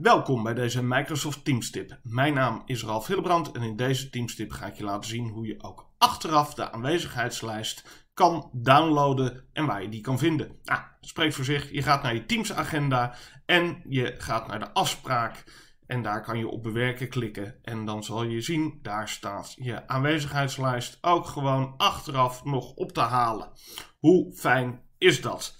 Welkom bij deze Microsoft Teams tip. Mijn naam is Ralf Hillebrand en in deze Teams tip ga ik je laten zien hoe je ook achteraf de aanwezigheidslijst kan downloaden en waar je die kan vinden. Nou, spreekt voor zich. Je gaat naar je Teams agenda en je gaat naar de afspraak en daar kan je op bewerken klikken en dan zal je zien, daar staat je aanwezigheidslijst ook gewoon achteraf nog op te halen. Hoe fijn is dat?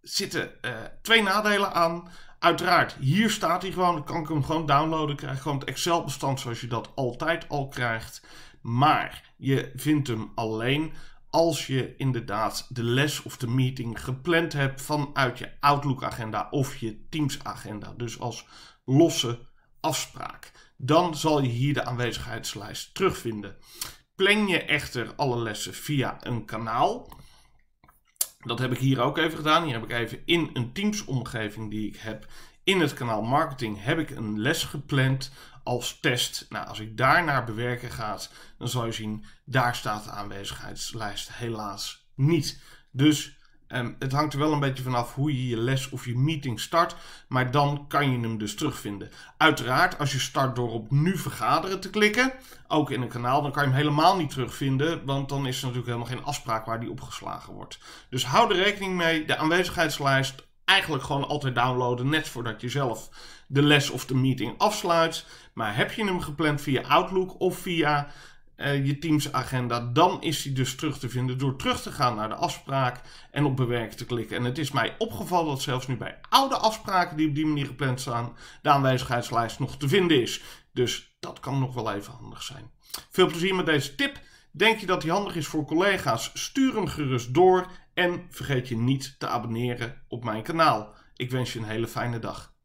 zitten eh, twee nadelen aan. Uiteraard, hier staat hij gewoon. Dan kan ik hem gewoon downloaden. Krijg gewoon het Excel-bestand zoals je dat altijd al krijgt. Maar je vindt hem alleen als je inderdaad de les of de meeting gepland hebt vanuit je Outlook-agenda of je Teams-agenda. Dus als losse afspraak. Dan zal je hier de aanwezigheidslijst terugvinden. Plan je echter alle lessen via een kanaal dat heb ik hier ook even gedaan. Hier heb ik even in een Teams-omgeving die ik heb in het kanaal marketing heb ik een les gepland als test. Nou, als ik daar naar bewerken ga, dan zal je zien, daar staat de aanwezigheidslijst helaas niet. Dus het hangt er wel een beetje vanaf hoe je je les of je meeting start, maar dan kan je hem dus terugvinden. Uiteraard, als je start door op nu vergaderen te klikken, ook in een kanaal, dan kan je hem helemaal niet terugvinden, want dan is er natuurlijk helemaal geen afspraak waar die opgeslagen wordt. Dus hou er rekening mee, de aanwezigheidslijst eigenlijk gewoon altijd downloaden, net voordat je zelf de les of de meeting afsluit. Maar heb je hem gepland via Outlook of via eh, je Teams-agenda, dan is die dus terug te vinden door terug te gaan naar de afspraak en op bewerken te klikken. En het is mij opgevallen dat zelfs nu bij oude afspraken die op die manier gepland staan, de aanwezigheidslijst nog te vinden is. Dus dat kan nog wel even handig zijn. Veel plezier met deze tip. Denk je dat die handig is voor collega's? Stuur hem gerust door en vergeet je niet te abonneren op mijn kanaal. Ik wens je een hele fijne dag.